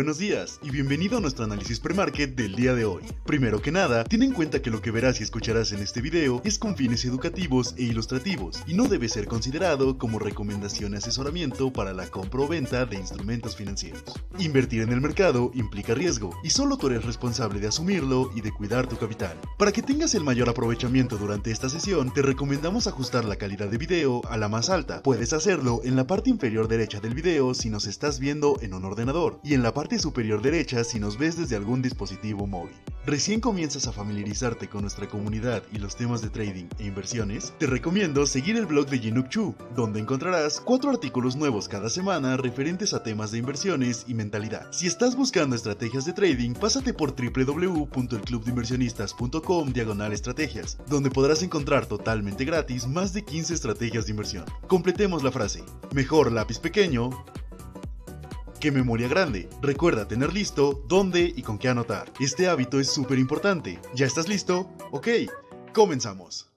buenos días y bienvenido a nuestro análisis premarket del día de hoy. Primero que nada, ten en cuenta que lo que verás y escucharás en este video es con fines educativos e ilustrativos y no debe ser considerado como recomendación y asesoramiento para la compra o venta de instrumentos financieros. Invertir en el mercado implica riesgo y solo tú eres responsable de asumirlo y de cuidar tu capital. Para que tengas el mayor aprovechamiento durante esta sesión, te recomendamos ajustar la calidad de video a la más alta. Puedes hacerlo en la parte inferior derecha del video si nos estás viendo en un ordenador y en la parte superior derecha si nos ves desde algún dispositivo móvil. Recién comienzas a familiarizarte con nuestra comunidad y los temas de trading e inversiones, te recomiendo seguir el blog de Jinuk Chu, donde encontrarás cuatro artículos nuevos cada semana referentes a temas de inversiones y mentalidad. Si estás buscando estrategias de trading, pásate por www.elclubdeinversionistas.com diagonal estrategias, donde podrás encontrar totalmente gratis más de 15 estrategias de inversión. Completemos la frase, mejor lápiz pequeño ¡Qué memoria grande! Recuerda tener listo dónde y con qué anotar. Este hábito es súper importante. ¿Ya estás listo? Ok, comenzamos.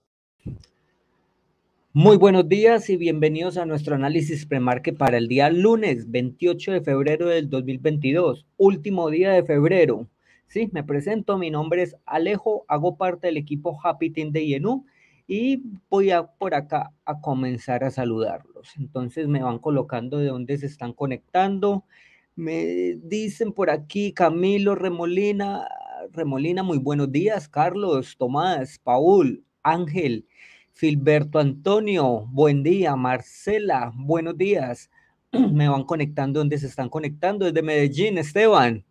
Muy buenos días y bienvenidos a nuestro análisis premarque para el día lunes 28 de febrero del 2022, último día de febrero. Sí, me presento, mi nombre es Alejo, hago parte del equipo Happy Team de INU y voy a por acá a comenzar a saludarlos. Entonces me van colocando de dónde se están conectando. Me dicen por aquí Camilo Remolina, Remolina, muy buenos días, Carlos, Tomás, Paul, Ángel, Filberto Antonio, buen día, Marcela, buenos días. me van conectando donde se están conectando, desde Medellín, Esteban.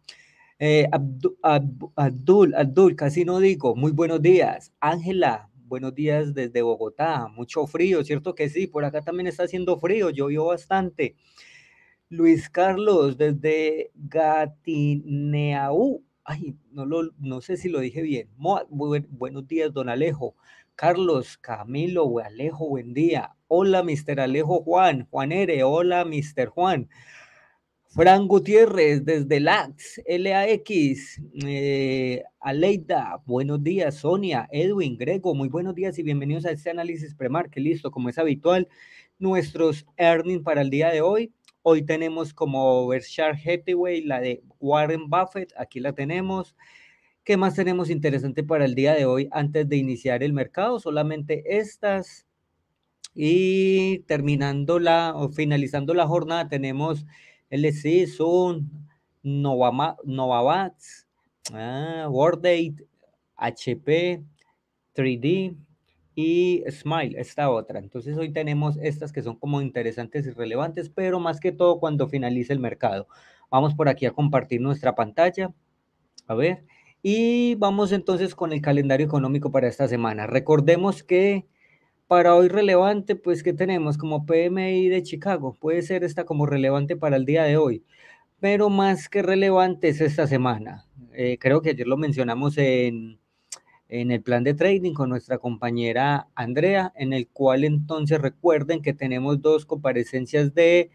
Eh, Abdul, Abdul, casi no digo, muy buenos días. Ángela, buenos días desde Bogotá. Mucho frío, ¿cierto que sí? Por acá también está haciendo frío, llovió bastante. Luis Carlos desde Gatineau. Ay, no, lo, no sé si lo dije bien. buenos días, don Alejo. Carlos, Camilo, Alejo, buen día. Hola, mister Alejo Juan, Juan Ere, hola, mister Juan. Fran Gutiérrez desde LAX, LAX, eh, Aleida, buenos días, Sonia, Edwin, Grego, muy buenos días y bienvenidos a este análisis que Listo, como es habitual, nuestros earnings para el día de hoy. Hoy tenemos como Berkshire Hathaway, la de Warren Buffett, aquí la tenemos. ¿Qué más tenemos interesante para el día de hoy antes de iniciar el mercado? Solamente estas. Y terminando la o finalizando la jornada tenemos LC, Zoom, Novavax, ah, HP, 3D y Smile, esta otra. Entonces hoy tenemos estas que son como interesantes y relevantes, pero más que todo cuando finalice el mercado. Vamos por aquí a compartir nuestra pantalla. A ver. Y vamos entonces con el calendario económico para esta semana. Recordemos que para hoy relevante, pues que tenemos como PMI de Chicago, puede ser esta como relevante para el día de hoy, pero más que relevante es esta semana. Eh, creo que ayer lo mencionamos en, en el plan de trading con nuestra compañera Andrea, en el cual entonces recuerden que tenemos dos comparecencias de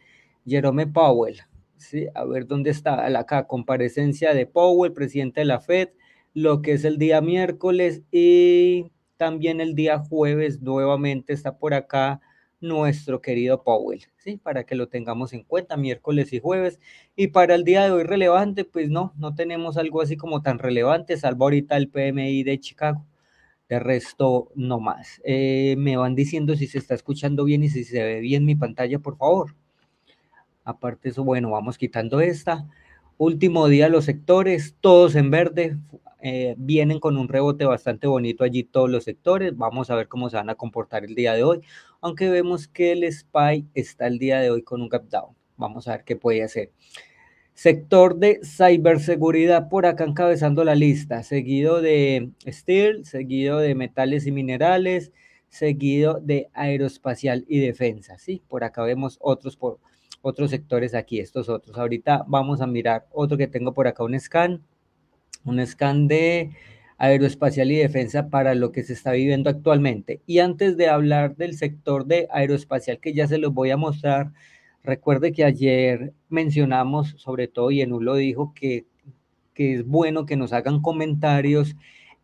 Jerome Powell. ¿sí? A ver dónde está la acá, comparecencia de Powell, presidente de la Fed, lo que es el día miércoles y también el día jueves nuevamente está por acá nuestro querido Powell, ¿sí? Para que lo tengamos en cuenta miércoles y jueves. Y para el día de hoy relevante, pues no, no tenemos algo así como tan relevante, salvo ahorita el PMI de Chicago. De resto, no más. Eh, me van diciendo si se está escuchando bien y si se ve bien mi pantalla, por favor. Aparte eso, bueno, vamos quitando esta. Último día los sectores, todos en verde, eh, vienen con un rebote bastante bonito allí todos los sectores. Vamos a ver cómo se van a comportar el día de hoy, aunque vemos que el SPY está el día de hoy con un gap down. Vamos a ver qué puede hacer. Sector de ciberseguridad por acá encabezando la lista, seguido de steel, seguido de metales y minerales, seguido de aeroespacial y defensa. ¿sí? Por acá vemos otros, por, otros sectores aquí, estos otros. Ahorita vamos a mirar otro que tengo por acá, un scan un scan de aeroespacial y defensa para lo que se está viviendo actualmente. Y antes de hablar del sector de aeroespacial, que ya se los voy a mostrar, recuerde que ayer mencionamos, sobre todo, y en lo dijo, que, que es bueno que nos hagan comentarios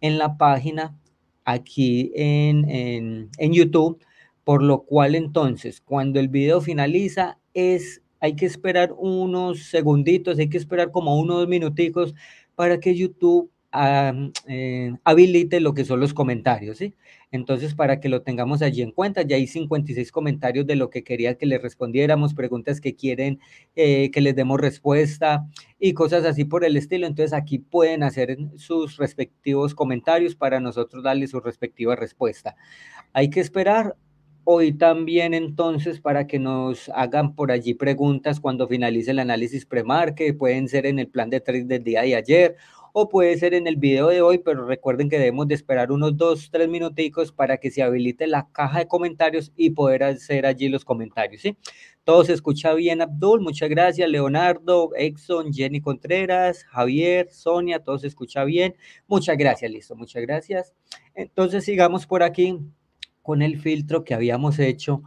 en la página aquí en, en, en YouTube, por lo cual entonces, cuando el video finaliza, es hay que esperar unos segunditos, hay que esperar como unos minuticos para que YouTube eh, habilite lo que son los comentarios, ¿sí? Entonces, para que lo tengamos allí en cuenta, ya hay 56 comentarios de lo que quería que les respondiéramos, preguntas que quieren eh, que les demos respuesta y cosas así por el estilo. Entonces, aquí pueden hacer sus respectivos comentarios para nosotros darle su respectiva respuesta. Hay que esperar hoy también entonces para que nos hagan por allí preguntas cuando finalice el análisis premar, que pueden ser en el plan de trade del día de ayer o puede ser en el video de hoy, pero recuerden que debemos de esperar unos dos, tres minuticos para que se habilite la caja de comentarios y poder hacer allí los comentarios, ¿sí? Todo se escucha bien, Abdul, muchas gracias, Leonardo, Exxon, Jenny Contreras, Javier, Sonia, todo se escucha bien. Muchas gracias, listo, muchas gracias. Entonces sigamos por aquí con el filtro que habíamos hecho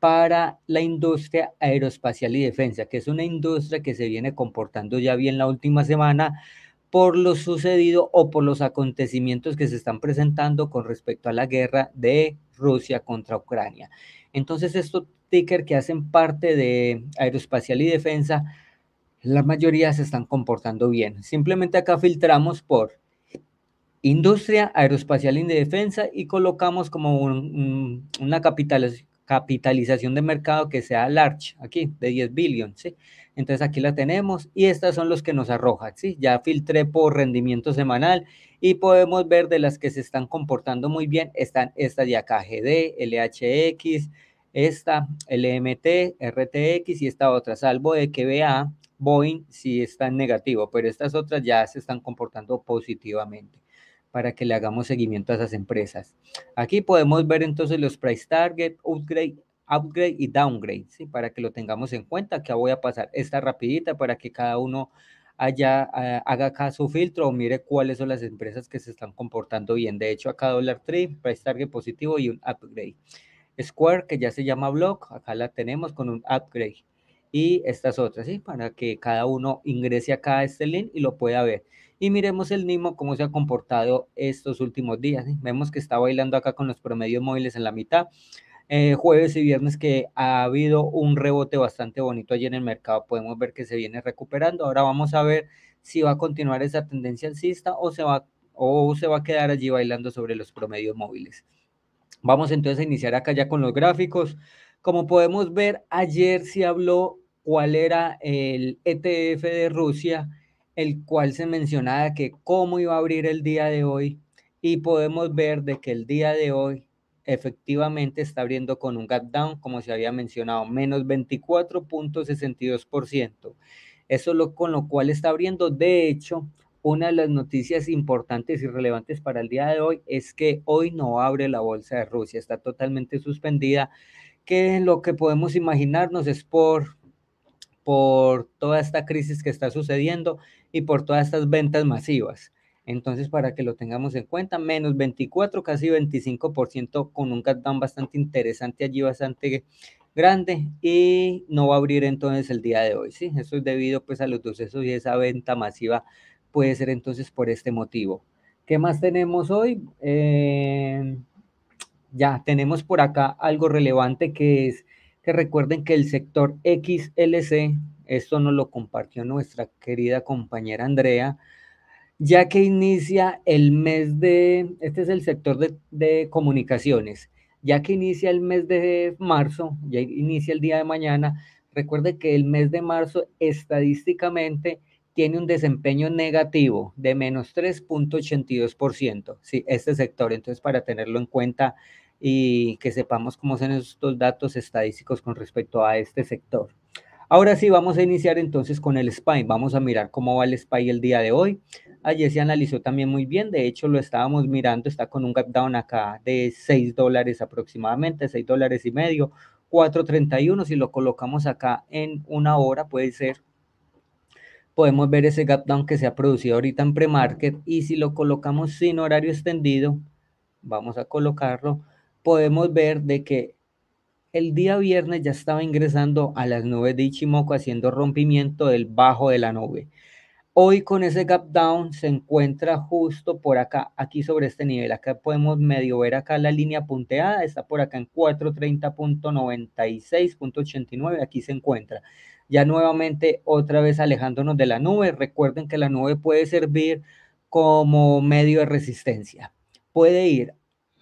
para la industria aeroespacial y defensa, que es una industria que se viene comportando ya bien la última semana por lo sucedido o por los acontecimientos que se están presentando con respecto a la guerra de Rusia contra Ucrania. Entonces, estos tickers que hacen parte de aeroespacial y defensa, la mayoría se están comportando bien. Simplemente acá filtramos por industria aeroespacial y defensa y colocamos como una capitalización de mercado que sea large, aquí, de 10 billones, ¿sí? Entonces aquí la tenemos y estas son los que nos arrojan ¿sí? Ya filtré por rendimiento semanal y podemos ver de las que se están comportando muy bien, están estas de acá, LHX, esta, LMT, RTX y esta otra, salvo de que vea Boeing si está en negativo, pero estas otras ya se están comportando positivamente para que le hagamos seguimiento a esas empresas. Aquí podemos ver entonces los price target, upgrade, upgrade y downgrade, ¿sí? para que lo tengamos en cuenta. Que voy a pasar esta rapidita para que cada uno haya, eh, acá haga caso filtro o mire cuáles son las empresas que se están comportando bien. De hecho, acá Dollar Tree, price target positivo y un upgrade. Square, que ya se llama Block, acá la tenemos con un upgrade. Y estas otras, ¿sí? para que cada uno ingrese acá a este link y lo pueda ver y miremos el Nimo cómo se ha comportado estos últimos días. Vemos que está bailando acá con los promedios móviles en la mitad. Eh, jueves y viernes que ha habido un rebote bastante bonito allí en el mercado. Podemos ver que se viene recuperando. Ahora vamos a ver si va a continuar esa tendencia alcista o se va, o se va a quedar allí bailando sobre los promedios móviles. Vamos entonces a iniciar acá ya con los gráficos. Como podemos ver, ayer se habló cuál era el ETF de Rusia el cual se mencionaba que cómo iba a abrir el día de hoy y podemos ver de que el día de hoy efectivamente está abriendo con un gap down, como se había mencionado, menos 24.62%. Eso lo con lo cual está abriendo. De hecho, una de las noticias importantes y relevantes para el día de hoy es que hoy no abre la bolsa de Rusia, está totalmente suspendida, que lo que podemos imaginarnos es por por toda esta crisis que está sucediendo y por todas estas ventas masivas. Entonces, para que lo tengamos en cuenta, menos 24, casi 25% con un down bastante interesante allí, bastante grande y no va a abrir entonces el día de hoy, ¿sí? Eso es debido pues a los sucesos y esa venta masiva puede ser entonces por este motivo. ¿Qué más tenemos hoy? Eh, ya tenemos por acá algo relevante que es recuerden que el sector XLC, esto nos lo compartió nuestra querida compañera Andrea, ya que inicia el mes de, este es el sector de, comunicaciones, ya que inicia el mes de marzo, ya inicia el día de mañana, recuerde que el mes de marzo estadísticamente tiene un desempeño negativo de menos 3.82%, sí, este sector, entonces para tenerlo en cuenta y que sepamos cómo son estos datos estadísticos con respecto a este sector. Ahora sí, vamos a iniciar entonces con el SPY. Vamos a mirar cómo va el SPY el día de hoy. Ayer se analizó también muy bien, de hecho lo estábamos mirando, está con un gap down acá de 6 dólares aproximadamente, 6 dólares y medio, 4.31, si lo colocamos acá en una hora puede ser podemos ver ese gap down que se ha producido ahorita en pre-market y si lo colocamos sin horario extendido, vamos a colocarlo, podemos ver de que el día viernes ya estaba ingresando a las nubes de Ichimoku haciendo rompimiento del bajo de la nube. Hoy con ese gap down se encuentra justo por acá, aquí sobre este nivel. Acá podemos medio ver acá la línea punteada, está por acá en 430.96.89, aquí se encuentra. Ya nuevamente otra vez alejándonos de la nube. Recuerden que la nube puede servir como medio de resistencia. Puede ir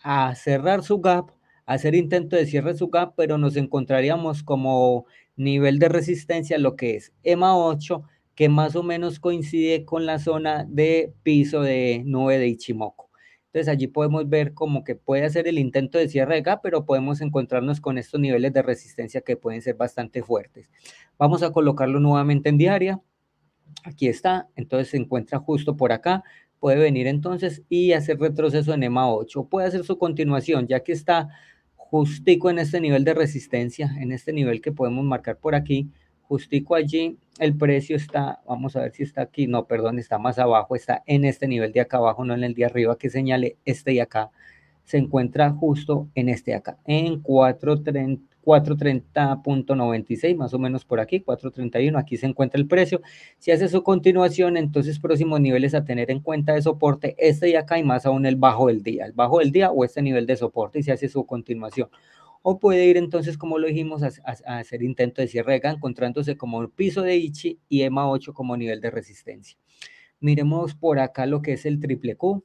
a cerrar su gap, a hacer intento de cierre su gap, pero nos encontraríamos como nivel de resistencia lo que es EMA 8, que más o menos coincide con la zona de piso de 9 de Ichimoku. Entonces allí podemos ver como que puede hacer el intento de cierre de gap, pero podemos encontrarnos con estos niveles de resistencia que pueden ser bastante fuertes. Vamos a colocarlo nuevamente en diaria. Aquí está, entonces se encuentra justo por acá, puede venir entonces y hacer retroceso en EMA 8. Puede hacer su continuación, ya que está justico en este nivel de resistencia, en este nivel que podemos marcar por aquí, justico allí, el precio está, vamos a ver si está aquí, no, perdón, está más abajo, está en este nivel de acá abajo, no en el de arriba que señale este de acá, se encuentra justo en este de acá, en 430, 430.96, más o menos por aquí, 431, aquí se encuentra el precio. Si hace su continuación, entonces próximos niveles a tener en cuenta de soporte, este y acá y más aún el bajo del día, el bajo del día o este nivel de soporte y si hace su continuación. O puede ir entonces, como lo dijimos, a, hacer intento de cierre encontrándose como el piso de Ichi y EMA 8 como nivel de resistencia. Miremos por acá lo que es el triple Q,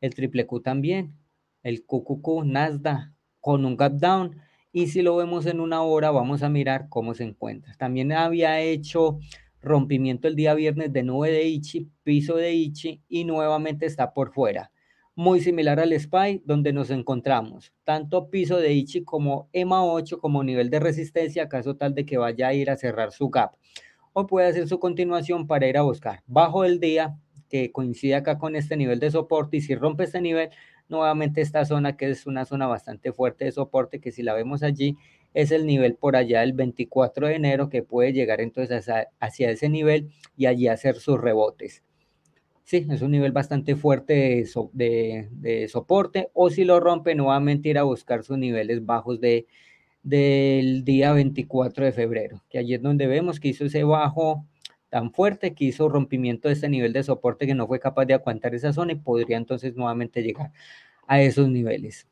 el triple Q también, el QQQ, Nasdaq, con un gap down y si lo vemos en una hora, vamos a mirar cómo se encuentra. También había hecho rompimiento el día viernes de nueve de Ichi, piso de Ichi y nuevamente está por fuera. Muy similar al SPY donde nos encontramos, tanto piso de Ichi como EMA 8 como nivel de resistencia, caso tal de que vaya a ir a cerrar su gap o puede hacer su continuación para ir a buscar bajo el día que coincide acá con este nivel de soporte y si rompe este nivel nuevamente esta zona que es una zona bastante fuerte de soporte, que si la vemos allí es el nivel por allá del 24 de enero que puede llegar entonces hacia, ese nivel y allí hacer sus rebotes. Sí, es un nivel bastante fuerte de, de, soporte o si lo rompe nuevamente ir a buscar sus niveles bajos del día 24 de febrero, que allí es donde vemos que hizo ese bajo tan fuerte que hizo rompimiento de este nivel de soporte que no fue capaz de aguantar esa zona y podría entonces nuevamente llegar a esos niveles.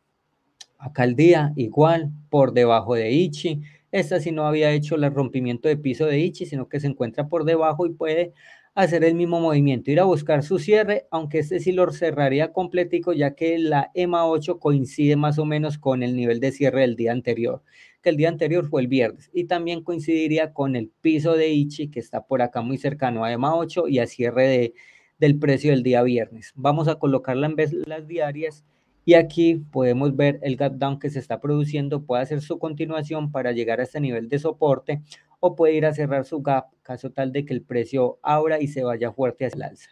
Acá el día igual, por debajo de Ichi. Esta sí no había hecho el rompimiento de piso de Ichi, sino que se encuentra por debajo y puede hacer el mismo movimiento, ir a buscar su cierre, aunque este sí lo cerraría completico, ya que la EMA 8 coincide más o menos con el nivel de cierre del día anterior que el día anterior fue el viernes. Y también coincidiría con el piso de Ichi, que está por acá muy cercano a EMA 8 y a cierre de, del precio del día viernes. Vamos a colocarla en vez las diarias y aquí podemos ver el gap down que se está produciendo, puede hacer su continuación para llegar a este nivel de soporte o puede ir a cerrar su gap, caso tal de que el precio abra y se vaya fuerte hacia la alza.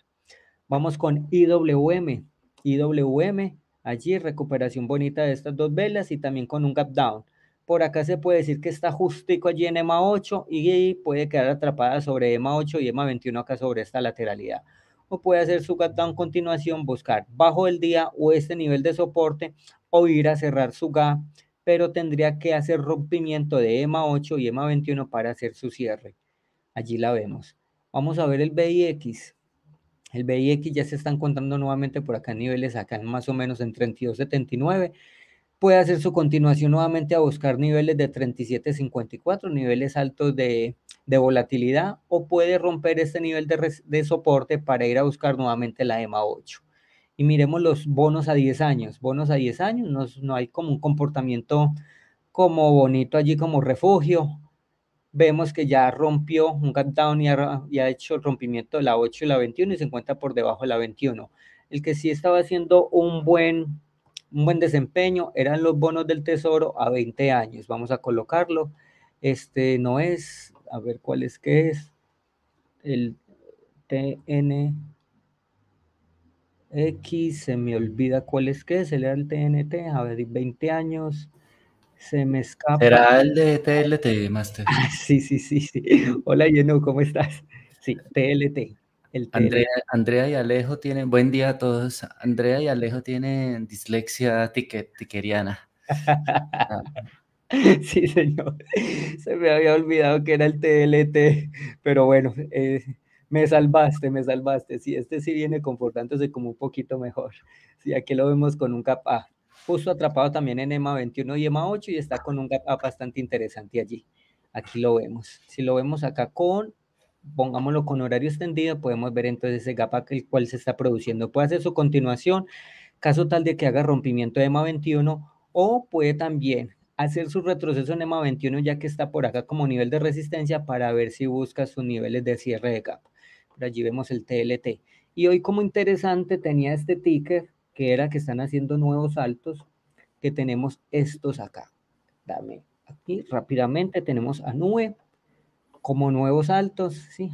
Vamos con IWM. IWM, allí recuperación bonita de estas dos velas y también con un gap down. Por acá se puede decir que está justico allí en EMA 8 y puede quedar atrapada sobre EMA 8 y EMA 21 acá sobre esta lateralidad. O puede hacer su gatón down continuación, buscar bajo el día o este nivel de soporte o ir a cerrar su GA, pero tendría que hacer rompimiento de EMA 8 y EMA 21 para hacer su cierre. Allí la vemos. Vamos a ver el BIX. El BIX ya se está encontrando nuevamente por acá en niveles, acá más o menos en 32.79 puede hacer su continuación nuevamente a buscar niveles de 37.54, niveles altos de, volatilidad, o puede romper este nivel de, soporte para ir a buscar nuevamente la EMA 8. Y miremos los bonos a 10 años. Bonos a 10 años, no, hay como un comportamiento como bonito allí como refugio. Vemos que ya rompió un countdown y y ha hecho el rompimiento de la 8 y la 21 y se encuentra por debajo de la 21. El que sí estaba haciendo un buen un buen desempeño, eran los bonos del tesoro a 20 años. Vamos a colocarlo. Este no es, a ver cuál es que es, el TNX, se me olvida cuál es que es, él era el TNT, a ver, 20 años, se me escapa. era el de TLT, Master. Ah, sí, sí, sí, sí. Hola, Yenu, ¿cómo estás? Sí, TLT. Andrea, y Alejo tienen, buen día a todos. Andrea y Alejo tienen dislexia tiqueriana. Sí, señor. Se me había olvidado que era el TLT, pero bueno, eh, me salvaste, me salvaste. Sí, este sí viene comportándose como un poquito mejor. Sí, aquí lo vemos con un capa A. Ah, atrapado también en EMA 21 y EMA 8 y está con un gap bastante interesante allí. Aquí lo vemos. Si lo vemos acá con pongámoslo con horario extendido, podemos ver entonces ese gap el cual se está produciendo. Puede hacer su continuación, caso tal de que haga rompimiento de EMA 21, o puede también hacer su retroceso en EMA 21 ya que está por acá como nivel de resistencia para ver si busca sus niveles de cierre de gap. Por allí vemos el TLT. Y hoy como interesante tenía este ticker que era que están haciendo nuevos saltos, que tenemos estos acá. Dame aquí rápidamente, tenemos a NUE como nuevos altos, sí,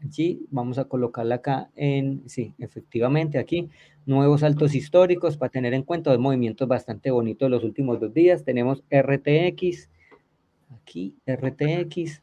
allí vamos a colocarla acá en, sí, efectivamente aquí, nuevos altos históricos para tener en cuenta los movimientos bastante bonitos de los últimos dos días. Tenemos RTX, aquí RTX,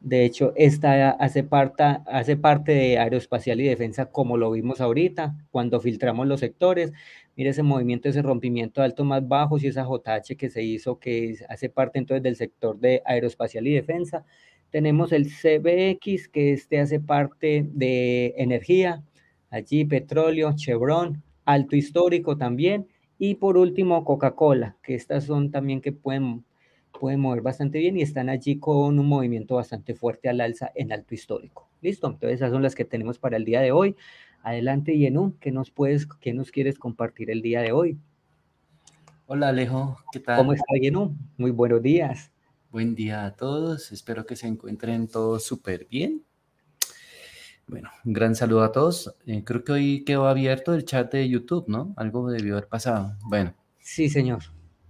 de hecho, esta hace parte, hace parte de aeroespacial y defensa, como lo vimos ahorita, cuando filtramos los sectores. Mire ese movimiento, ese rompimiento de alto más bajo y esa JH que se hizo, que hace parte entonces del sector de aeroespacial y defensa. Tenemos el CBX, que este hace parte de energía, allí petróleo, Chevron, alto histórico también, y por último Coca-Cola, que estas son también que pueden, pueden mover bastante bien y están allí con un movimiento bastante fuerte al alza en alto histórico. Listo, entonces esas son las que tenemos para el día de hoy. Adelante, Yenú, ¿qué nos puedes, qué nos quieres compartir el día de hoy? Hola Alejo, ¿qué tal? ¿Cómo está Yenú? Muy buenos días. Buen día a todos, espero que se encuentren todos súper bien. Bueno, un gran saludo a todos. Eh, creo que hoy quedó abierto el chat de YouTube, ¿no? Algo debió haber pasado. Bueno. Sí, señor.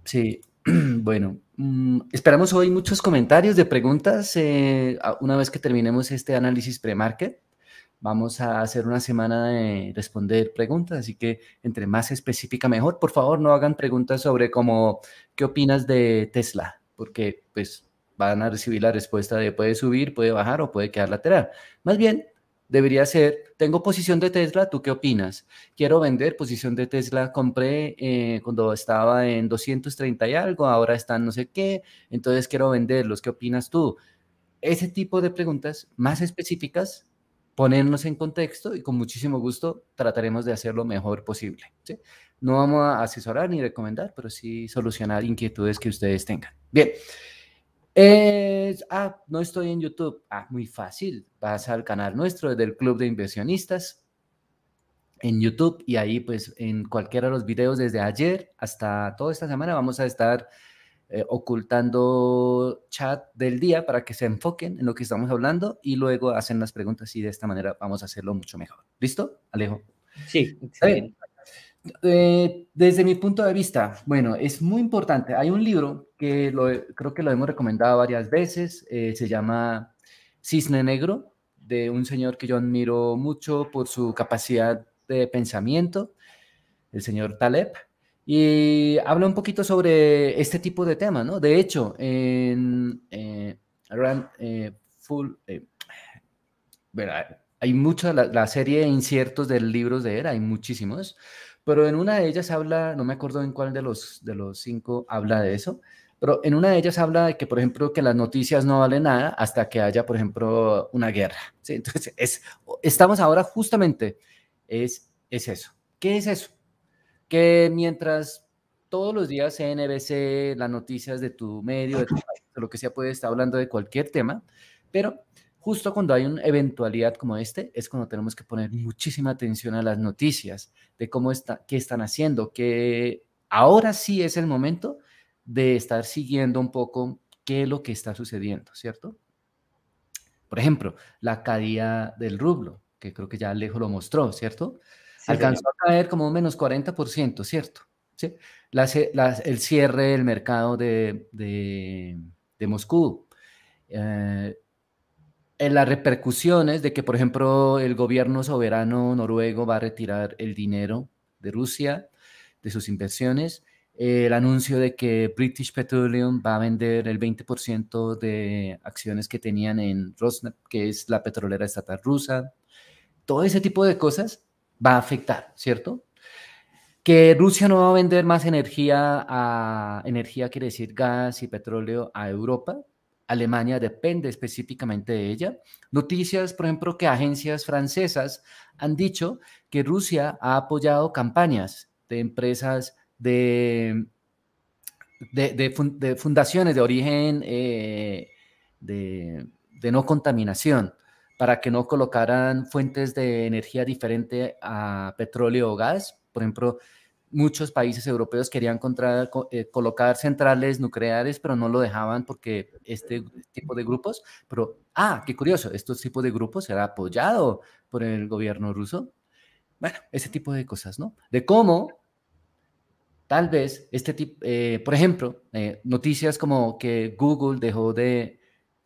Sí, bueno, mm, esperamos hoy muchos comentarios de preguntas. Eh, una vez que terminemos este análisis pre-market, vamos a hacer una semana de responder preguntas, así que entre más específica mejor. Por favor, no hagan preguntas sobre como, ¿qué opinas de Tesla? porque pues van a recibir la respuesta de puede subir, puede bajar o puede quedar lateral. Más bien, debería ser, tengo posición de Tesla, ¿tú qué opinas? Quiero vender posición de Tesla, compré eh, cuando estaba en 230 y algo, ahora están no sé qué, entonces quiero vender venderlos, ¿qué opinas tú? Ese tipo de preguntas más específicas, ponernos en contexto y con muchísimo gusto trataremos de hacer lo mejor posible. ¿sí? No vamos a asesorar ni recomendar, pero sí solucionar inquietudes que ustedes tengan. Bien. ah, no estoy en YouTube. Ah, muy fácil. Vas al canal nuestro del Club de Inversionistas en YouTube y ahí pues en cualquiera de los videos desde ayer hasta toda esta semana vamos a estar eh, ocultando chat del día para que se enfoquen en lo que estamos hablando y luego hacen las preguntas y de esta manera vamos a hacerlo mucho mejor. ¿Listo, Alejo? Sí, bien. Eh, desde mi punto de vista, bueno, es muy importante. Hay un libro que creo que lo hemos recomendado varias veces, eh, se llama Cisne Negro, de un señor que yo admiro mucho por su capacidad de pensamiento, el señor Taleb, y habla un poquito sobre este tipo de temas, ¿no? De hecho, en eh, Full, hay mucha, la, la, serie de inciertos de libros de él, hay muchísimos, pero en una de ellas habla, no me acuerdo en cuál de los, de los cinco habla de eso, pero en una de ellas habla de que, por ejemplo, que las noticias no valen nada hasta que haya, por ejemplo, una guerra. Entonces, es, estamos ahora justamente, es, es eso. ¿Qué es eso? Que mientras todos los días CNBC, las noticias de tu medio, de tu lo que sea, puede estar hablando de cualquier tema, pero justo cuando hay una eventualidad como este, es cuando tenemos que poner muchísima atención a las noticias, de cómo está, qué están haciendo, que ahora sí es el momento de estar siguiendo un poco qué es lo que está sucediendo, ¿cierto? Por ejemplo, la caída del rublo, que creo que ya Alejo lo mostró, ¿cierto? Alcanzó a caer como un menos 40%, ¿cierto? ¿Sí? el cierre del mercado de, Moscú. Eh, las repercusiones de que, por ejemplo, el gobierno soberano noruego va a retirar el dinero de Rusia, de sus inversiones, el anuncio de que British Petroleum va a vender el 20% de acciones que tenían en Rosneft, que es la petrolera estatal rusa, todo ese tipo de cosas va a afectar, ¿cierto? Que Rusia no va a vender más energía a energía, quiere decir gas y petróleo a Europa, Alemania depende específicamente de ella. Noticias, por ejemplo, que agencias francesas han dicho que Rusia ha apoyado campañas de empresas de, de, fundaciones de origen eh, de, no contaminación para que no colocaran fuentes de energía diferente a petróleo o gas. Por ejemplo, muchos países europeos querían eh, colocar centrales nucleares, pero no lo dejaban porque este tipo de grupos, pero, ah, qué curioso, este tipo de grupos era apoyado por el gobierno ruso. Bueno, ese tipo de cosas, ¿no? De cómo tal vez este tipo, eh, por ejemplo, eh, noticias como que Google dejó de,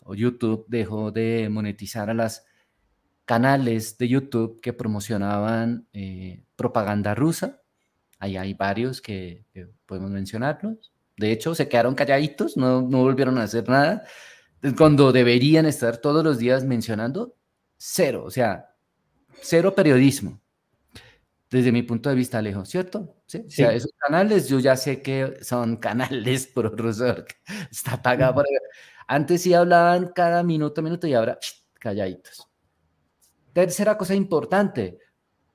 o YouTube dejó de monetizar a las canales de YouTube que promocionaban propaganda rusa Ahí hay varios que, podemos mencionarlos. De hecho, se quedaron calladitos, no, no volvieron a hacer nada. Cuando deberían estar todos los días mencionando, cero, o sea, cero periodismo desde mi punto de vista, lejos, ¿cierto? ¿Sí? O sea, esos canales yo ya sé que son canales por está pagado Antes sí hablaban cada minuto, minuto y ahora calladitos. Tercera cosa importante,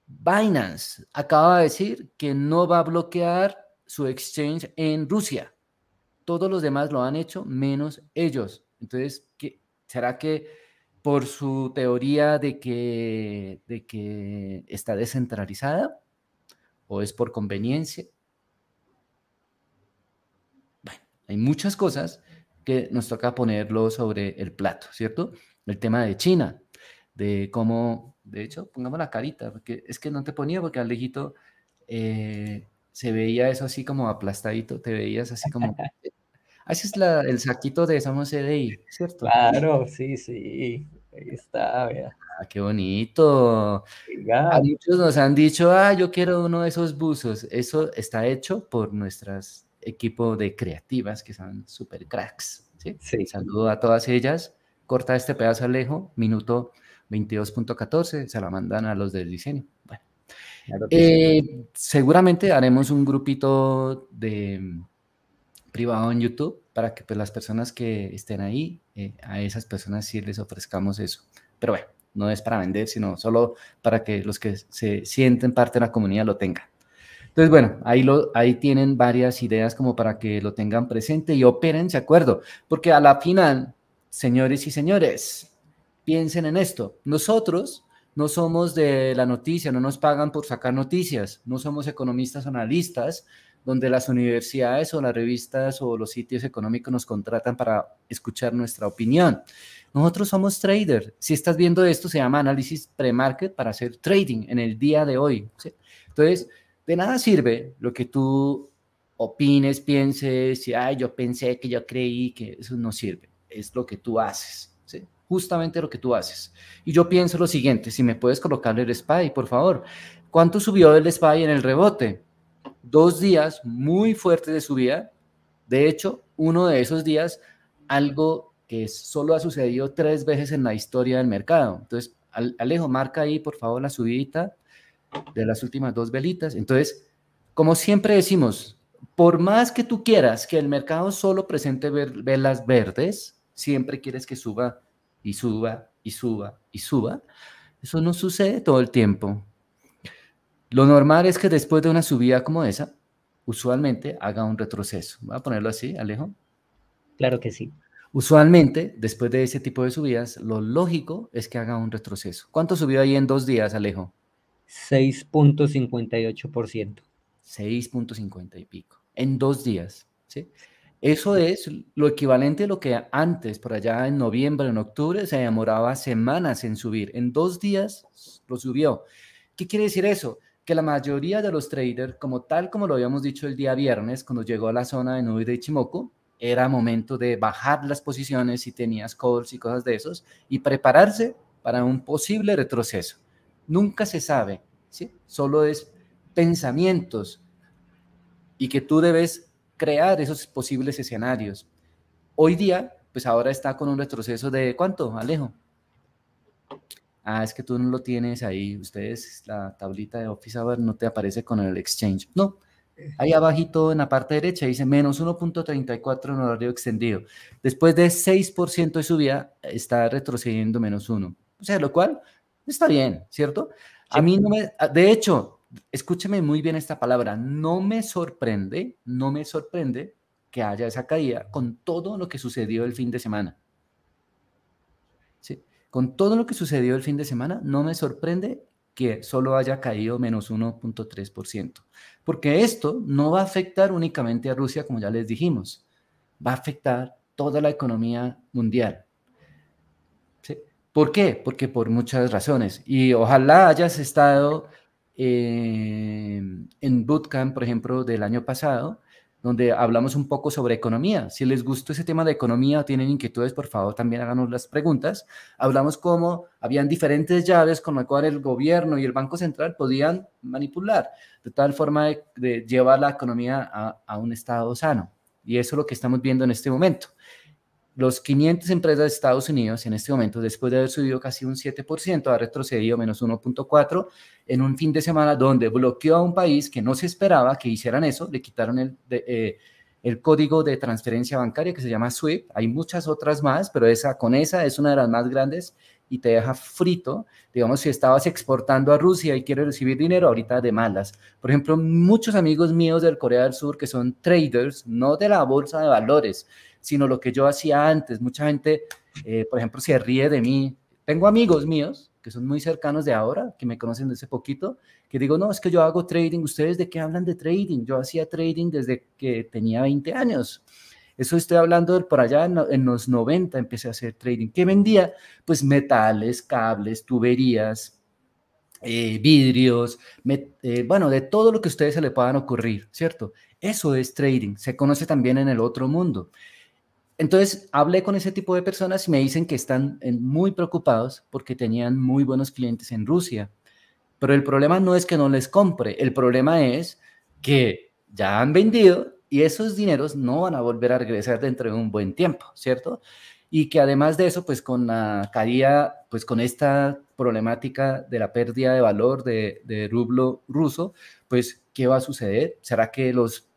Binance acaba de decir que no va a bloquear su exchange en Rusia. Todos los demás lo han hecho, menos ellos. Entonces, ¿será que por su teoría de que, de que está descentralizada o es por conveniencia? Bueno, hay muchas cosas que nos toca ponerlo sobre el plato, ¿cierto? El tema de China, de cómo, de hecho, pongamos la carita, porque es que no te ponía porque al lejito eh, se veía eso así como aplastadito, te veías así como... Así es el saquito de C CDI, ¿cierto? Claro, sí, sí. Ahí está, vea. Ah, qué bonito. muchos nos han dicho, ah, yo quiero uno de esos buzos. Eso está hecho por nuestras equipo de creativas que son super cracks. ¿sí? sí. Saludo a todas ellas. Corta este pedazo, Alejo. Minuto 22.14, se la mandan a los del diseño. Eh, seguramente haremos un grupito de mm, privado en YouTube para que pues, las personas que estén ahí, eh, a esas personas sí les ofrezcamos eso. Pero bueno, no es para vender, sino solo para que los que se sienten parte de la comunidad lo tengan. Entonces, bueno, ahí, lo, ahí tienen varias ideas como para que lo tengan presente y operen, de acuerdo? Porque a la final, señores y señores, piensen en esto. Nosotros no somos de la noticia, no nos pagan por sacar noticias, no somos economistas analistas, donde las universidades o las revistas o los sitios económicos nos contratan para escuchar nuestra opinión. Nosotros somos traders. Si estás viendo esto, se llama análisis pre-market para hacer trading en el día de hoy. Entonces, de nada sirve lo que tú opines, pienses, si, ay, yo pensé que yo creí que eso no sirve. Es lo que tú haces justamente lo que tú haces. Y yo pienso lo siguiente, si me puedes colocar el SPY, por favor. ¿Cuánto subió el SPY en el rebote? Dos días muy fuertes de subida. De hecho, uno de esos días, algo que solo ha sucedido tres veces en la historia del mercado. Entonces, Alejo, marca ahí, por favor, la subidita de las últimas dos velitas. Entonces, como siempre decimos, por más que tú quieras que el mercado solo presente velas verdes, siempre quieres que suba y suba y suba y suba. Eso no sucede todo el tiempo. Lo normal es que después de una subida como esa, usualmente haga un retroceso. va a ponerlo así, Alejo. Claro que sí. Usualmente, después de ese tipo de subidas, lo lógico es que haga un retroceso. ¿Cuánto subió ahí en dos días, Alejo? 6.58%. 6.50 y pico. En dos días, ¿sí? Eso es lo equivalente a lo que antes, por allá en noviembre, en octubre, se demoraba semanas en subir. En dos días lo subió. ¿Qué quiere decir eso? Que la mayoría de los traders, como tal como lo habíamos dicho el día viernes, cuando llegó a la zona de Nubi de Ichimoku, era momento de bajar las posiciones si tenías calls y cosas de esos y prepararse para un posible retroceso. Nunca se sabe, ¿sí? Solo es pensamientos y que tú debes crear esos posibles escenarios. Hoy día, pues ahora está con un retroceso de ¿cuánto, Alejo? Ah, es que tú no lo tienes ahí. Ustedes, la tablita de Office Hour no te aparece con el Exchange. No, ahí abajito en la parte derecha dice menos 1.34 en horario extendido. Después de 6% de subida, está retrocediendo menos 1. O sea, lo cual está bien, ¿cierto? A mí no me... De hecho, escúcheme muy bien esta palabra, no me sorprende, no me sorprende que haya esa caída con todo lo que sucedió el fin de semana. ¿Sí? Con todo lo que sucedió el fin de semana, no me sorprende que solo haya caído menos 1.3%, porque esto no va a afectar únicamente a Rusia, como ya les dijimos, va a afectar toda la economía mundial. ¿Por qué? Porque por muchas razones, y ojalá hayas estado eh, en Bootcamp, por ejemplo, del año pasado, donde hablamos un poco sobre economía. Si les gustó ese tema de economía o tienen inquietudes, por favor, también háganos las preguntas. Hablamos cómo habían diferentes llaves con las cual el gobierno y el Banco Central podían manipular, de tal forma de, llevar la economía a, a un estado sano. Y eso es lo que estamos viendo en este momento los 500 empresas de Estados Unidos en este momento, después de haber subido casi un 7%, ha retrocedido menos 1.4% en un fin de semana donde bloqueó a un país que no se esperaba que hicieran eso, le quitaron el, eh, el código de transferencia bancaria que se llama SWIFT, hay muchas otras más, pero esa, con esa es una de las más grandes y te deja frito, digamos, si estabas exportando a Rusia y quieres recibir dinero, ahorita de malas. Por ejemplo, muchos amigos míos del Corea del Sur que son traders, no de la bolsa de valores, sino lo que yo hacía antes. Mucha gente, eh, por ejemplo, se ríe de mí. Tengo amigos míos que son muy cercanos de ahora, que me conocen desde poquito, que digo, no, es que yo hago trading. ¿Ustedes de qué hablan de trading? Yo hacía trading desde que tenía 20 años. Eso estoy hablando por allá en, los 90 empecé a hacer trading. ¿Qué vendía? Pues metales, cables, tuberías, eh, vidrios, eh, bueno, de todo lo que ustedes se le puedan ocurrir, ¿cierto? Eso es trading. Se conoce también en el otro mundo. Entonces hablé con ese tipo de personas y me dicen que están eh, muy preocupados porque tenían muy buenos clientes en Rusia. Pero el problema no es que no les compre, el problema es que ya han vendido y esos dineros no van a volver a regresar dentro de un buen tiempo, ¿cierto? Y que además de eso, pues con la caída, pues con esta problemática de la pérdida de valor de, rublo ruso, pues ¿qué va a suceder? ¿Será que los,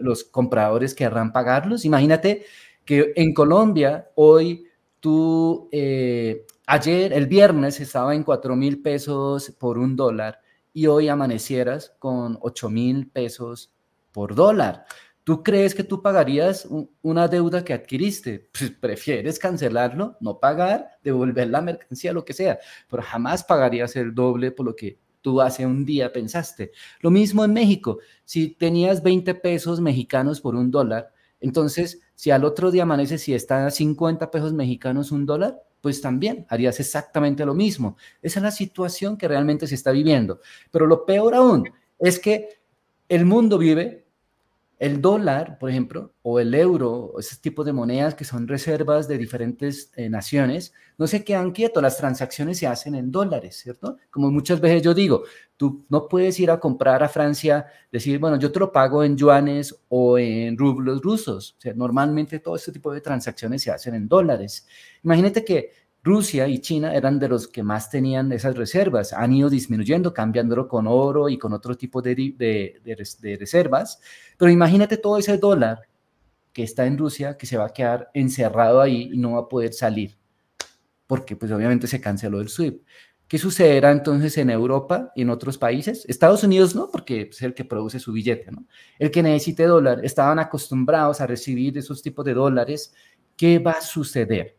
los compradores querrán pagarlos? Imagínate que en Colombia hoy tú, eh, ayer, el viernes estaba en 4 mil pesos por un dólar y hoy amanecieras con 8 mil pesos por dólar. ¿Tú crees que tú pagarías una deuda que adquiriste? Pues prefieres cancelarlo, no pagar, devolver la mercancía, lo que sea, pero jamás pagarías el doble por lo que tú hace un día pensaste. Lo mismo en México, si tenías 20 pesos mexicanos por un dólar, entonces si al otro día amanece, y está a 50 pesos mexicanos un dólar, pues también harías exactamente lo mismo. Esa es la situación que realmente se está viviendo. Pero lo peor aún es que el mundo vive el dólar, por ejemplo, o el euro, ese tipo de monedas que son reservas de diferentes eh, naciones, no se quedan quietos, las transacciones se hacen en dólares, ¿cierto? Como muchas veces yo digo, tú no puedes ir a comprar a Francia, decir, bueno, yo te lo pago en yuanes o en rublos rusos. O sea, normalmente todo este tipo de transacciones se hacen en dólares. Imagínate que Rusia y China eran de los que más tenían esas reservas. Han ido disminuyendo, cambiándolo con oro y con otro tipo de, reservas. Pero imagínate todo ese dólar que está en Rusia, que se va a quedar encerrado ahí y no va a poder salir, porque pues obviamente se canceló el SWIFT. ¿Qué sucederá entonces en Europa y en otros países? Estados Unidos no, porque es el que produce su billete, ¿no? El que necesite dólar, estaban acostumbrados a recibir esos tipos de dólares. ¿Qué va a suceder?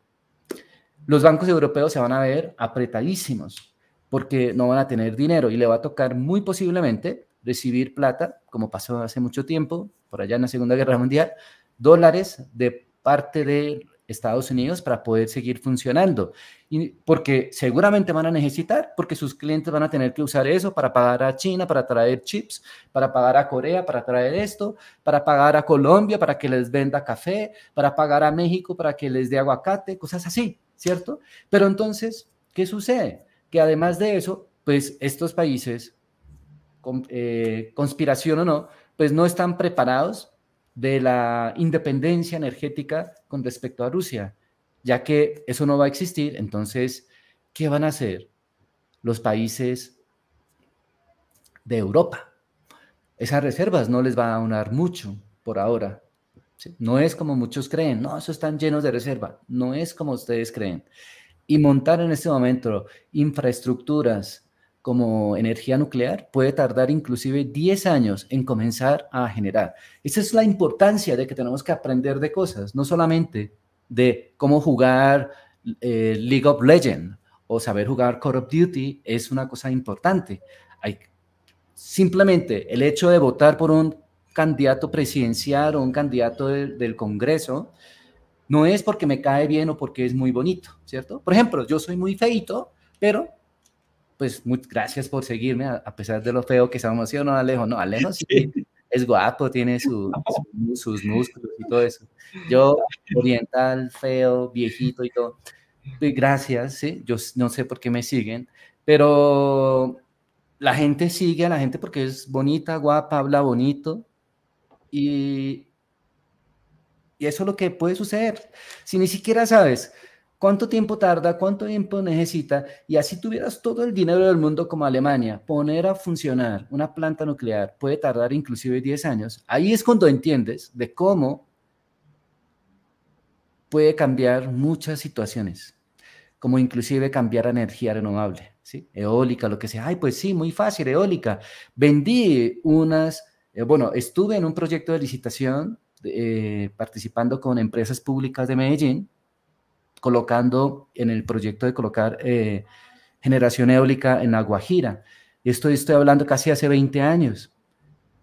los bancos europeos se van a ver apretadísimos porque no van a tener dinero y le va a tocar muy posiblemente recibir plata, como pasó hace mucho tiempo, por allá en la Segunda Guerra Mundial, dólares de parte de Estados Unidos para poder seguir funcionando. Y porque seguramente van a necesitar, porque sus clientes van a tener que usar eso para pagar a China, para traer chips, para pagar a Corea, para traer esto, para pagar a Colombia, para que les venda café, para pagar a México, para que les dé aguacate, cosas así. ¿cierto? Pero entonces, ¿qué sucede? Que además de eso, pues estos países, eh, conspiración o no, pues no están preparados de la independencia energética con respecto a Rusia, ya que eso no va a existir. Entonces, ¿qué van a hacer los países de Europa? Esas reservas no les va a unar mucho por ahora. No es como muchos creen, no, eso están llenos de reserva, no es como ustedes creen. Y montar en este momento infraestructuras como energía nuclear puede tardar inclusive 10 años en comenzar a generar. Esa es la importancia de que tenemos que aprender de cosas, no solamente de cómo jugar eh, League of Legends o saber jugar Call of Duty es una cosa importante. Hay, simplemente el hecho de votar por un candidato presidencial o un candidato del Congreso, no es porque me cae bien o porque es muy bonito, ¿cierto? Por ejemplo, yo soy muy feito, pero pues muchas gracias por seguirme, a, pesar de lo feo que estamos, haciendo no, Alejo? No, Alejo sí, es guapo, tiene sus músculos y todo eso. Yo, oriental, feo, viejito y todo. Pues, gracias, ¿sí? Yo no sé por qué me siguen, pero la gente sigue a la gente porque es bonita, guapa, habla bonito, y, eso es lo que puede suceder. Si ni siquiera sabes cuánto tiempo tarda, cuánto tiempo necesita, y así tuvieras todo el dinero del mundo como Alemania, poner a funcionar una planta nuclear puede tardar inclusive 10 años. Ahí es cuando entiendes de cómo puede cambiar muchas situaciones, como inclusive cambiar energía renovable, ¿sí? eólica, lo que sea. Ay, pues sí, muy fácil, eólica. Vendí unas eh, bueno, estuve en un proyecto de licitación eh, participando con empresas públicas de Medellín, colocando en el proyecto de colocar eh, generación eólica en Aguajira. Esto estoy hablando casi hace 20 años.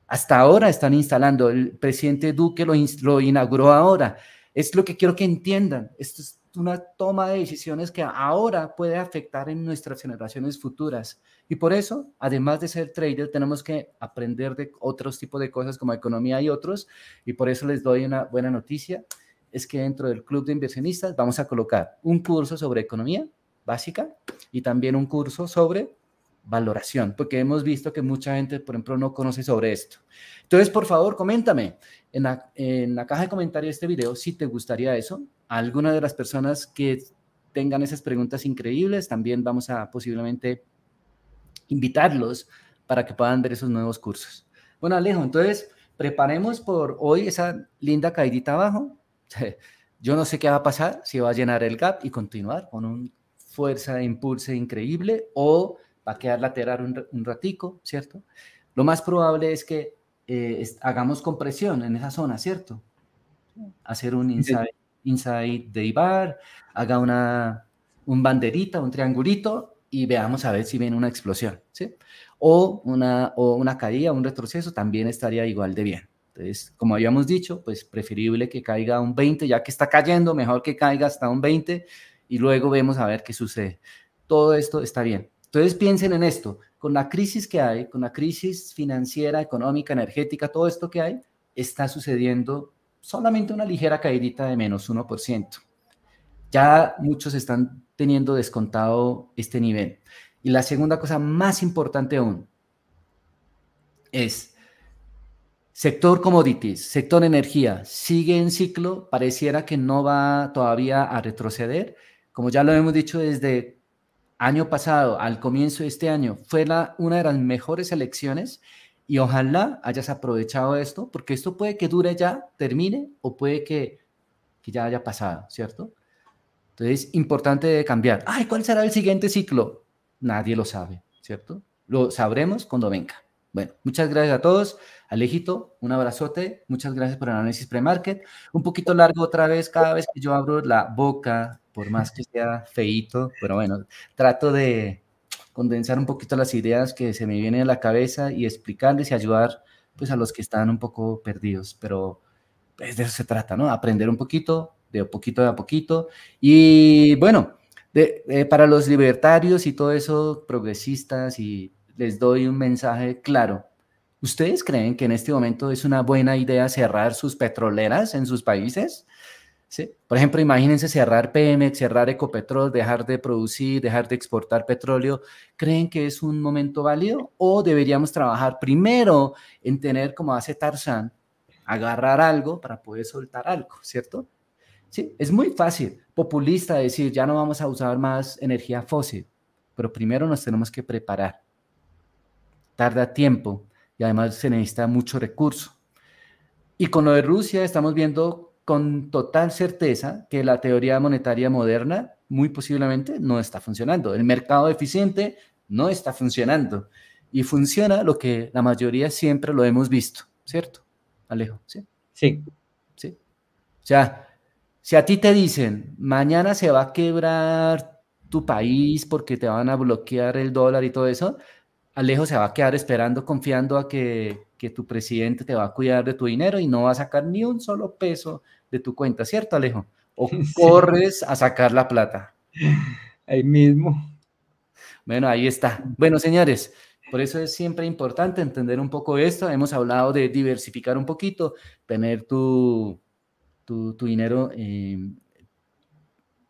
Hasta ahora están instalando, el presidente Duque lo, lo inauguró ahora. Es lo que quiero que entiendan. Esto es una toma de decisiones que ahora puede afectar en nuestras generaciones futuras. Y por eso, además de ser trader, tenemos que aprender de otros tipos de cosas como economía y otros. Y por eso les doy una buena noticia, es que dentro del Club de Inversionistas vamos a colocar un curso sobre economía básica y también un curso sobre valoración, porque hemos visto que mucha gente, por ejemplo, no conoce sobre esto. Entonces, por favor, coméntame en la, en la caja de comentarios de este video si te gustaría eso. A alguna de las personas que tengan esas preguntas increíbles, también vamos a posiblemente invitarlos para que puedan ver esos nuevos cursos. Bueno, Alejo, entonces preparemos por hoy esa linda caidita abajo. Yo no sé qué va a pasar, si va a llenar el gap y continuar con una fuerza de impulso increíble o va a quedar lateral un, un ratico, ¿cierto? Lo más probable es que eh, hagamos compresión en esa zona, ¿cierto? Hacer un inside, de bar, haga una un banderita, un triangulito y veamos a ver si viene una explosión, ¿sí? O una, o una caída, un retroceso, también estaría igual de bien. Entonces, como habíamos dicho, pues preferible que caiga un 20, ya que está cayendo, mejor que caiga hasta un 20 y luego vemos a ver qué sucede. Todo esto está bien. Entonces piensen en esto, con la crisis que hay, con la crisis financiera, económica, energética, todo esto que hay, está sucediendo solamente una ligera caída de menos 1%. Ya muchos están teniendo descontado este nivel. Y la segunda cosa más importante aún es sector commodities, sector energía, sigue en ciclo, pareciera que no va todavía a retroceder. Como ya lo hemos dicho desde año pasado, al comienzo de este año, fue la, una de las mejores elecciones y ojalá hayas aprovechado esto, porque esto puede que dure ya, termine o puede que, que ya haya pasado, ¿cierto? Entonces, importante cambiar. Ay, ¿cuál será el siguiente ciclo? Nadie lo sabe, ¿cierto? Lo sabremos cuando venga. Bueno, muchas gracias a todos. Alejito, un abrazote. Muchas gracias por el análisis pre-market. Un poquito largo otra vez, cada vez que yo abro la boca, por más que sea feito, pero bueno, trato de condensar un poquito las ideas que se me vienen a la cabeza y explicarles y ayudar pues a los que están un poco perdidos, pero es pues, de eso se trata, ¿no? Aprender un poquito, de poquito a poquito. Y bueno, eh, para los libertarios y todo eso, progresistas, y les doy un mensaje claro. ¿Ustedes creen que en este momento es una buena idea cerrar sus petroleras en sus países? ¿Sí? Por ejemplo, imagínense cerrar pm cerrar Ecopetrol, dejar de producir, dejar de exportar petróleo. ¿Creen que es un momento válido? ¿O deberíamos trabajar primero en tener, como hace Tarzán, agarrar algo para poder soltar algo, ¿cierto? es muy fácil, populista decir, ya no vamos a usar más energía fósil, pero primero nos tenemos que preparar. Tarda tiempo y además se necesita mucho recurso. Y con lo de Rusia estamos viendo con total certeza que la teoría monetaria moderna muy posiblemente no está funcionando. El mercado eficiente no está funcionando. Y funciona lo que la mayoría siempre lo hemos visto, ¿cierto? Alejo, ¿sí? Sí. ¿Sí? O sea, si a ti te dicen, mañana se va a quebrar tu país porque te van a bloquear el dólar y todo eso, Alejo se va a quedar esperando, confiando a que, tu presidente te va a cuidar de tu dinero y no va a sacar ni un solo peso de tu cuenta, ¿cierto, Alejo? O corres a sacar la plata. Ahí mismo. Bueno, ahí está. Bueno, señores, por eso es siempre importante entender un poco esto. Hemos hablado de diversificar un poquito, tener tu, tu, dinero eh,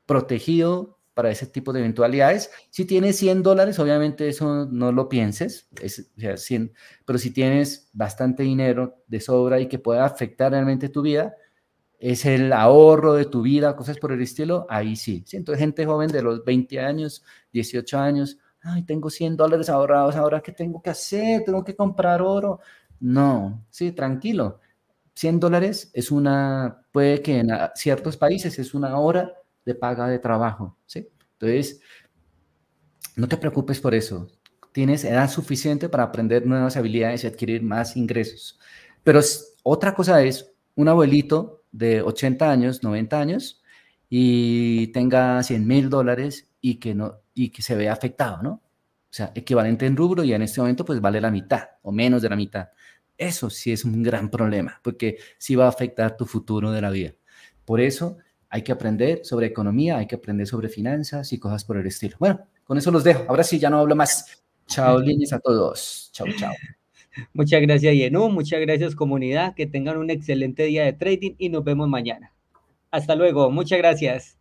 protegido para ese tipo de eventualidades. Si tienes 100 dólares, obviamente eso no lo pienses, es, pero si tienes bastante dinero de sobra y que pueda afectar realmente tu vida, es el ahorro de tu vida, cosas por el estilo, ahí sí. sí. Entonces, gente joven de los 20 años, 18 años, ay, tengo 100 dólares ahorrados, ahora qué tengo que hacer, tengo que comprar oro. No, sí, tranquilo. 100 dólares es una, puede que en ciertos países es una hora de paga de trabajo, ¿sí? Entonces, no te preocupes por eso. Tienes edad suficiente para aprender nuevas habilidades y adquirir más ingresos. Pero otra cosa es un abuelito de 80 años, 90 años, y tenga 100 mil dólares y que, no, y que se vea afectado, ¿no? O sea, equivalente en rubro y en este momento pues vale la mitad o menos de la mitad. Eso sí es un gran problema, porque sí va a afectar tu futuro de la vida. Por eso hay que aprender sobre economía, hay que aprender sobre finanzas y cosas por el estilo. Bueno, con eso los dejo. Ahora sí, ya no hablo más. Chao, líneas a todos. Chao, chao. Muchas gracias, Yenú. Muchas gracias, comunidad. Que tengan un excelente día de trading y nos vemos mañana. Hasta luego. Muchas gracias.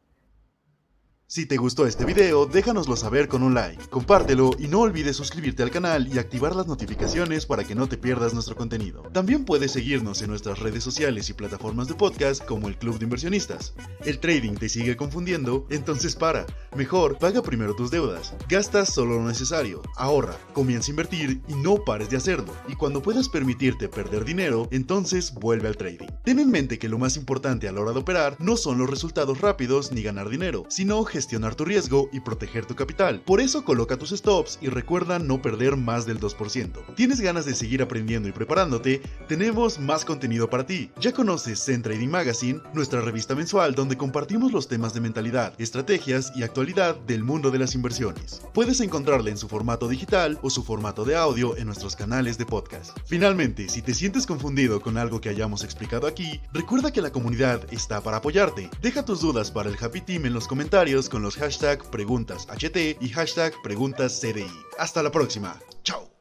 Si te gustó este video, déjanoslo saber con un like, compártelo y no olvides suscribirte al canal y activar las notificaciones para que no te pierdas nuestro contenido. También puedes seguirnos en nuestras redes sociales y plataformas de podcast como el Club de Inversionistas. ¿El trading te sigue confundiendo? Entonces para. Mejor, paga primero tus deudas. Gastas solo lo necesario, ahorra, comienza a invertir y no pares de hacerlo. Y cuando puedas permitirte perder dinero, entonces vuelve al trading. Ten en mente que lo más importante a la hora de operar no son los resultados rápidos ni ganar dinero, sino gestionar tu riesgo y proteger tu capital. Por eso coloca tus stops y recuerda no perder más del 2%. ¿Tienes ganas de seguir aprendiendo y preparándote? Tenemos más contenido para ti. Ya conoces Zen Trading Magazine, nuestra revista mensual donde compartimos los temas de mentalidad, estrategias y actualidad del mundo de las inversiones. Puedes encontrarla en su formato digital o su formato de audio en nuestros canales de podcast. Finalmente, si te sientes confundido con algo que hayamos explicado aquí, recuerda que la comunidad está para apoyarte. Deja tus dudas para el Happy Team en los comentarios con los hashtag preguntas HT y hashtag preguntas CDI. Hasta la próxima. Chao.